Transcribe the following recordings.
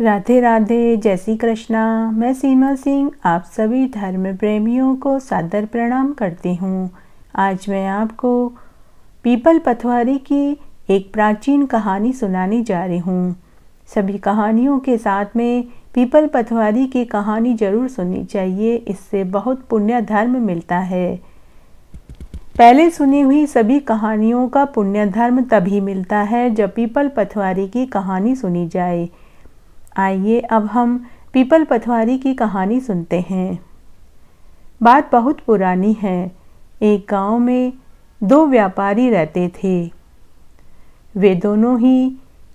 राधे राधे जय श्री कृष्णा मैं सीमा सिंह आप सभी धर्म प्रेमियों को सादर प्रणाम करती हूँ आज मैं आपको पीपल पथवारी की एक प्राचीन कहानी सुनाने जा रही हूँ सभी कहानियों के साथ में पीपल पथवारी की कहानी जरूर सुननी चाहिए इससे बहुत पुण्य धर्म मिलता है पहले सुनी हुई सभी कहानियों का पुण्य धर्म तभी मिलता है जब पीपल पथवारी की कहानी सुनी जाए आइए अब हम पीपल पथवारी की कहानी सुनते हैं बात बहुत पुरानी है एक गांव में दो व्यापारी रहते थे वे दोनों ही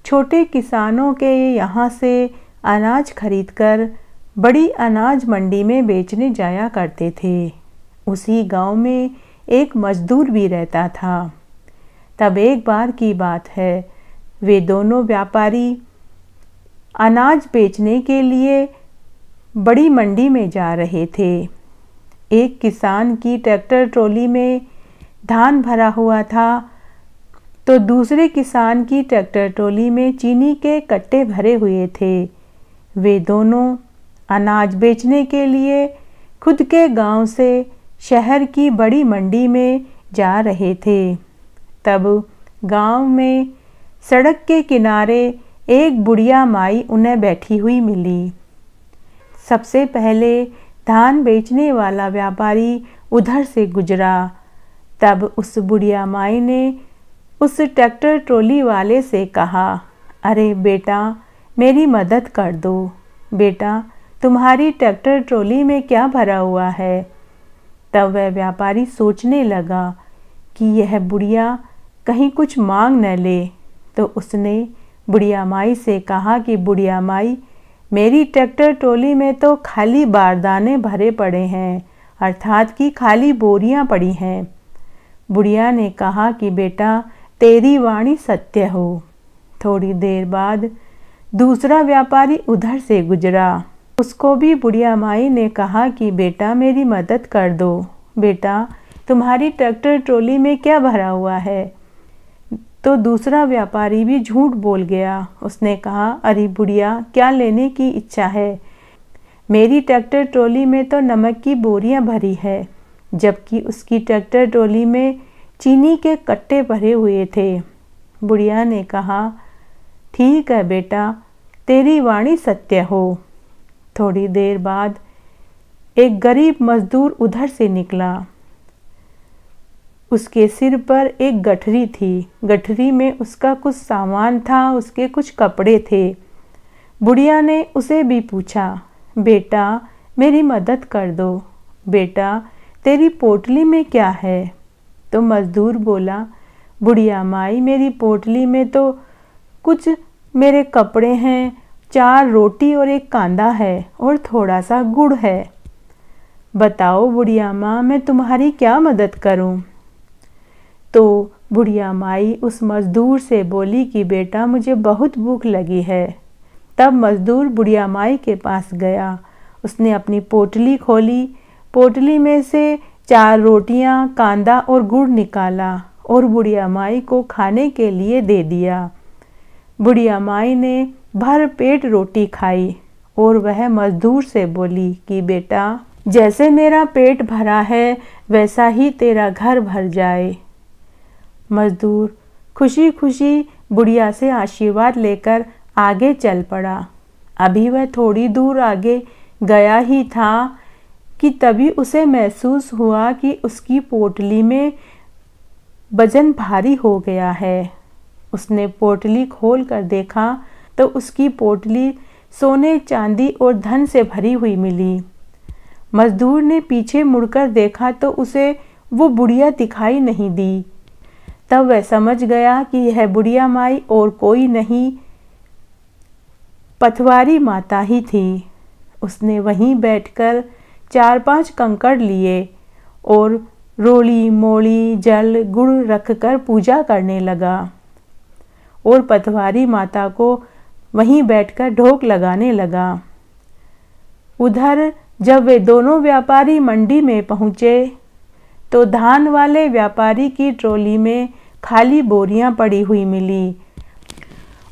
छोटे किसानों के यहाँ से अनाज खरीदकर बड़ी अनाज मंडी में बेचने जाया करते थे उसी गांव में एक मजदूर भी रहता था तब एक बार की बात है वे दोनों व्यापारी अनाज बेचने के लिए बड़ी मंडी में जा रहे थे एक किसान की ट्रैक्टर ट्रॉली में धान भरा हुआ था तो दूसरे किसान की ट्रैक्टर ट्रॉली में चीनी के कट्टे भरे हुए थे वे दोनों अनाज बेचने के लिए खुद के गांव से शहर की बड़ी मंडी में जा रहे थे तब गांव में सड़क के किनारे एक बुढ़िया माई उन्हें बैठी हुई मिली सबसे पहले धान बेचने वाला व्यापारी उधर से गुजरा तब उस बुढ़िया माई ने उस ट्रैक्टर ट्रॉली वाले से कहा अरे बेटा मेरी मदद कर दो बेटा तुम्हारी ट्रैक्टर ट्रॉली में क्या भरा हुआ है तब वह व्यापारी सोचने लगा कि यह बुढ़िया कहीं कुछ मांग न ले तो उसने बुढ़िया माई से कहा कि बुढ़िया माई मेरी ट्रैक्टर टोली में तो खाली बारदाने भरे पड़े हैं अर्थात कि खाली बोरियां पड़ी हैं बुढ़िया ने कहा कि बेटा तेरी वाणी सत्य हो थोड़ी देर बाद दूसरा व्यापारी उधर से गुजरा उसको भी बुढ़िया माई ने कहा कि बेटा मेरी मदद कर दो बेटा तुम्हारी ट्रैक्टर ट्रॉली में क्या भरा हुआ है तो दूसरा व्यापारी भी झूठ बोल गया उसने कहा अरे बुढ़िया क्या लेने की इच्छा है मेरी ट्रैक्टर ट्रॉली में तो नमक की बोरियां भरी है जबकि उसकी ट्रैक्टर ट्रॉली में चीनी के कट्टे भरे हुए थे बुढ़िया ने कहा ठीक है बेटा तेरी वाणी सत्य हो थोड़ी देर बाद एक गरीब मजदूर उधर से निकला उसके सिर पर एक गठरी थी गठरी में उसका कुछ सामान था उसके कुछ कपड़े थे बुढ़िया ने उसे भी पूछा बेटा मेरी मदद कर दो बेटा तेरी पोटली में क्या है तो मज़दूर बोला बुढ़िया माई मेरी पोटली में तो कुछ मेरे कपड़े हैं चार रोटी और एक कांदा है और थोड़ा सा गुड़ है बताओ बुढ़िया माँ मैं तुम्हारी क्या मदद करूँ तो बुढ़िया माई उस मज़दूर से बोली कि बेटा मुझे बहुत भूख लगी है तब मज़दूर बुढ़िया माई के पास गया उसने अपनी पोटली खोली पोटली में से चार रोटियां, कांदा और गुड़ निकाला और बुढ़िया माई को खाने के लिए दे दिया बुढ़िया माई ने भर पेट रोटी खाई और वह मज़दूर से बोली कि बेटा जैसे मेरा पेट भरा है वैसा ही तेरा घर भर जाए मजदूर खुशी खुशी बुढ़िया से आशीर्वाद लेकर आगे चल पड़ा अभी वह थोड़ी दूर आगे गया ही था कि तभी उसे महसूस हुआ कि उसकी पोटली में वजन भारी हो गया है उसने पोटली खोल कर देखा तो उसकी पोटली सोने चांदी और धन से भरी हुई मिली मजदूर ने पीछे मुड़कर देखा तो उसे वो बुढ़िया दिखाई नहीं दी तब वह समझ गया कि यह बुढ़िया माई और कोई नहीं पथवारी माता ही थी उसने वहीं बैठकर चार पांच कंकड़ लिए और रोली मोली जल गुड़ रखकर पूजा करने लगा और पथवारी माता को वहीं बैठकर ढोक लगाने लगा उधर जब वे दोनों व्यापारी मंडी में पहुँचे तो धान वाले व्यापारी की ट्रॉली में खाली बोरियां पड़ी हुई मिली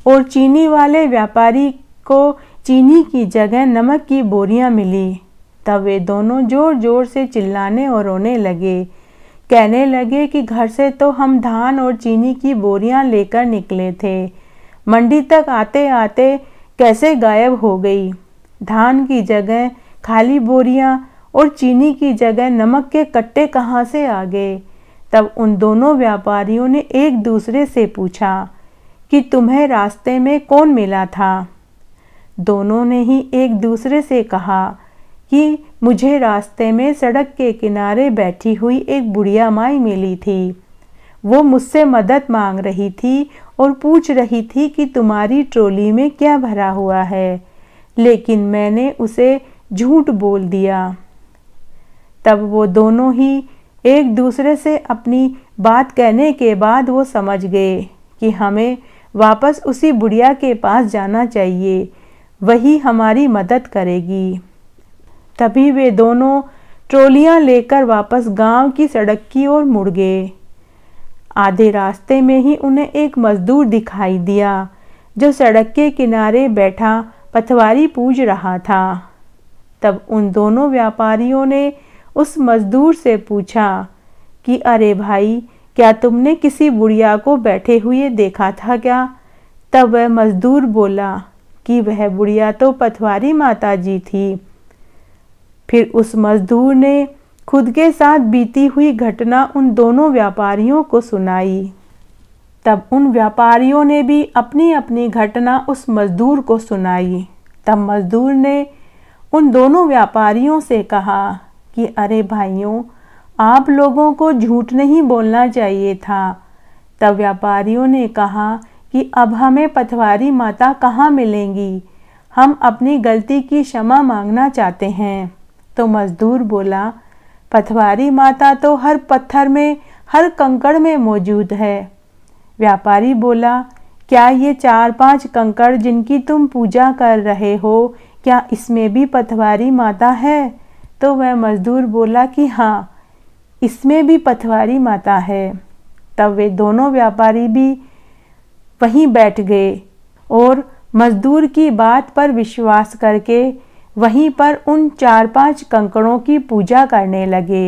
और चीनी वाले व्यापारी को चीनी की जगह नमक की बोरियां मिली तब वे दोनों जोर जोर से चिल्लाने और रोने लगे कहने लगे कि घर से तो हम धान और चीनी की बोरियां लेकर निकले थे मंडी तक आते आते कैसे गायब हो गई धान की जगह खाली बोरियां और चीनी की जगह नमक के कट्टे कहाँ से आ गए तब उन दोनों व्यापारियों ने एक दूसरे से पूछा कि तुम्हें रास्ते में कौन मिला था दोनों ने ही एक दूसरे से कहा कि मुझे रास्ते में सड़क के किनारे बैठी हुई एक बुढ़िया माई मिली थी वो मुझसे मदद मांग रही थी और पूछ रही थी कि तुम्हारी ट्रोली में क्या भरा हुआ है लेकिन मैंने उसे झूठ बोल दिया तब वो दोनों ही एक दूसरे से अपनी बात कहने के बाद वो समझ गए कि हमें वापस उसी बुढ़िया के पास जाना चाहिए वही हमारी मदद करेगी तभी वे दोनों ट्रोलियाँ लेकर वापस गांव की सड़क की ओर मुड़ गए आधे रास्ते में ही उन्हें एक मजदूर दिखाई दिया जो सड़क के किनारे बैठा पथवारी पूज रहा था तब उन दोनों व्यापारियों ने उस मजदूर से पूछा कि अरे भाई क्या तुमने किसी बुढ़िया को बैठे हुए देखा था क्या तब वह मजदूर बोला कि वह बुढ़िया तो पथवारी माता जी थी फिर उस मजदूर ने खुद के साथ बीती हुई घटना उन दोनों व्यापारियों को सुनाई तब उन व्यापारियों ने भी अपनी अपनी घटना उस मजदूर को सुनाई तब मजदूर ने उन दोनों व्यापारियों से कहा कि अरे भाइयों आप लोगों को झूठ नहीं बोलना चाहिए था तब व्यापारियों ने कहा कि अब हमें पथवारी माता कहाँ मिलेंगी हम अपनी गलती की क्षमा मांगना चाहते हैं तो मजदूर बोला पथवारी माता तो हर पत्थर में हर कंकड़ में मौजूद है व्यापारी बोला क्या ये चार पांच कंकड़ जिनकी तुम पूजा कर रहे हो क्या इसमें भी पथवारी माता है तो वह मज़दूर बोला कि हाँ इसमें भी पथवारी माता है तब वे दोनों व्यापारी भी वहीं बैठ गए और मज़दूर की बात पर विश्वास करके वहीं पर उन चार पांच कंकड़ों की पूजा करने लगे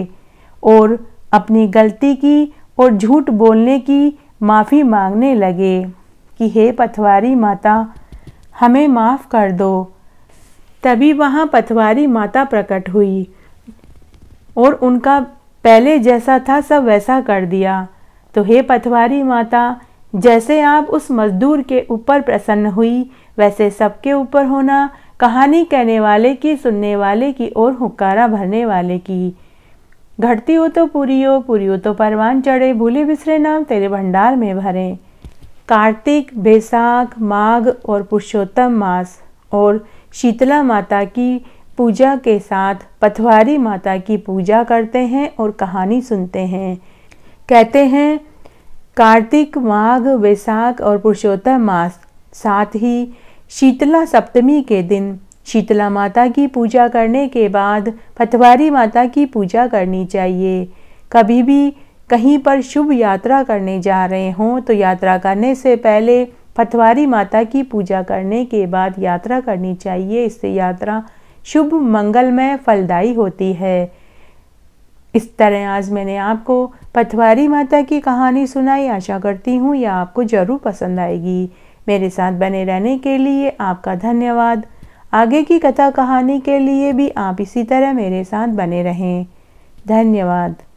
और अपनी गलती की और झूठ बोलने की माफ़ी मांगने लगे कि हे पथवारी माता हमें माफ़ कर दो तभी वहाँ पथवारी माता प्रकट हुई और उनका पहले जैसा था सब वैसा कर दिया तो हे पथवारी माता जैसे आप उस मजदूर के ऊपर प्रसन्न हुई वैसे सबके ऊपर होना कहानी कहने वाले की सुनने वाले की और हुक्कारा भरने वाले की घटती हो तो पूरी हो पूरी हो तो परवान चढ़े भूले बिसरे नाम तेरे भंडार में भरे कार्तिक बैसाख माघ और पुरुषोत्तम मास और शीतला माता की पूजा के साथ पथवारी माता की पूजा करते हैं और कहानी सुनते हैं कहते हैं कार्तिक माघ वैसाख और पुरुषोत्तम मास साथ ही शीतला सप्तमी के दिन शीतला माता की पूजा करने के बाद पथवारी माता की पूजा करनी चाहिए कभी भी कहीं पर शुभ यात्रा करने जा रहे हों तो यात्रा करने से पहले पथवारी माता की पूजा करने के बाद यात्रा करनी चाहिए इससे यात्रा शुभ मंगलमय फलदायी होती है इस तरह आज मैंने आपको पथवारी माता की कहानी सुनाई आशा करती हूँ यह आपको ज़रूर पसंद आएगी मेरे साथ बने रहने के लिए आपका धन्यवाद आगे की कथा कहानी के लिए भी आप इसी तरह मेरे साथ बने रहें धन्यवाद